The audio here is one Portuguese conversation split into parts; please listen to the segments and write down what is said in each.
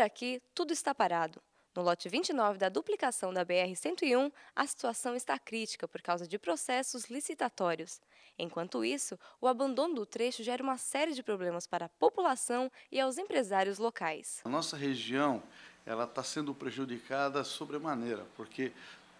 Por aqui, tudo está parado. No lote 29 da duplicação da BR-101, a situação está crítica por causa de processos licitatórios. Enquanto isso, o abandono do trecho gera uma série de problemas para a população e aos empresários locais. A nossa região ela está sendo prejudicada sobremaneira, porque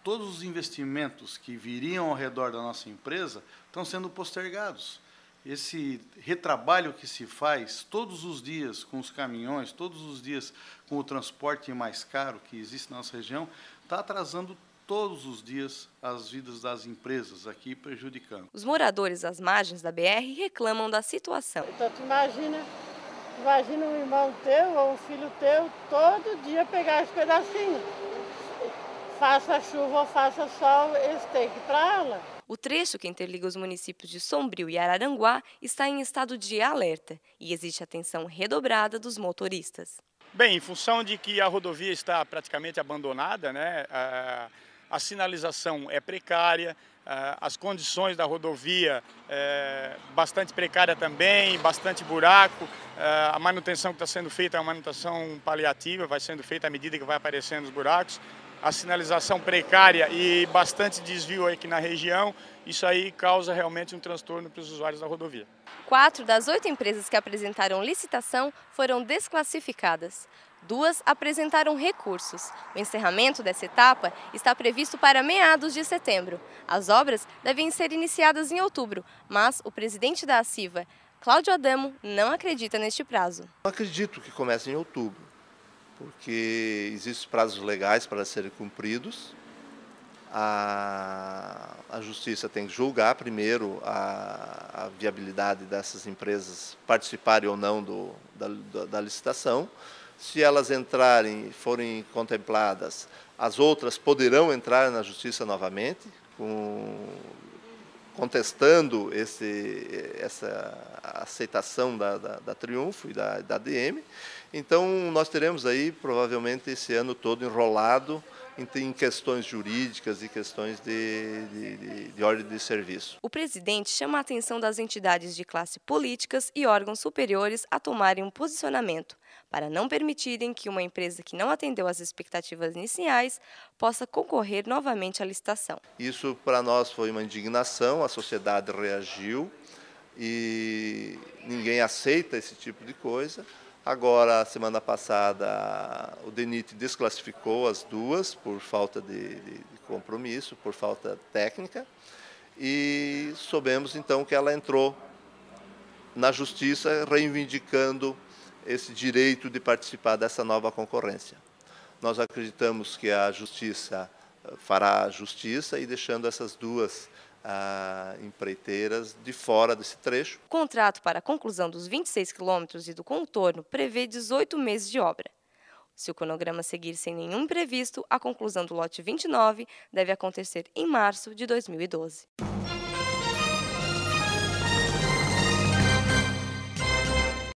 todos os investimentos que viriam ao redor da nossa empresa estão sendo postergados esse retrabalho que se faz todos os dias com os caminhões, todos os dias com o transporte mais caro que existe na nossa região, está atrasando todos os dias as vidas das empresas aqui prejudicando. Os moradores das margens da BR reclamam da situação. Então, tu imagina, imagina um irmão teu ou um filho teu todo dia pegar esse assim. pedacinhos. Faça chuva ou faça sol, eles têm que ir para aula. O trecho que interliga os municípios de Sombrio e Araranguá está em estado de alerta e existe atenção redobrada dos motoristas. Bem, em função de que a rodovia está praticamente abandonada, né, a, a sinalização é precária, a, as condições da rodovia é bastante precária também, bastante buraco, a manutenção que está sendo feita é uma manutenção paliativa, vai sendo feita à medida que vai aparecendo os buracos a sinalização precária e bastante desvio aqui na região, isso aí causa realmente um transtorno para os usuários da rodovia. Quatro das oito empresas que apresentaram licitação foram desclassificadas. Duas apresentaram recursos. O encerramento dessa etapa está previsto para meados de setembro. As obras devem ser iniciadas em outubro, mas o presidente da ACIVA, Cláudio Adamo, não acredita neste prazo. Não acredito que comece em outubro porque existem prazos legais para serem cumpridos. A, a justiça tem que julgar primeiro a, a viabilidade dessas empresas participarem ou não do, da, da, da licitação. Se elas entrarem, forem contempladas, as outras poderão entrar na justiça novamente, com contestando esse, essa aceitação da, da, da Triunfo e da, da DM. Então, nós teremos aí, provavelmente, esse ano todo enrolado então, em, questões jurídicas e questões de, de, de, de ordem de serviço. O presidente chama a atenção das entidades de classe políticas e órgãos superiores a tomarem um posicionamento para não permitirem que uma empresa que não atendeu às expectativas iniciais possa concorrer novamente à licitação. Isso para nós foi uma indignação, a sociedade reagiu e ninguém aceita esse tipo de coisa. Agora, semana passada, o DENIT desclassificou as duas por falta de, de compromisso, por falta técnica, e soubemos então que ela entrou na justiça reivindicando esse direito de participar dessa nova concorrência. Nós acreditamos que a justiça fará justiça e deixando essas duas a empreiteiras de fora desse trecho. O contrato para a conclusão dos 26 quilômetros e do contorno prevê 18 meses de obra. Se o cronograma seguir sem nenhum imprevisto, a conclusão do lote 29 deve acontecer em março de 2012.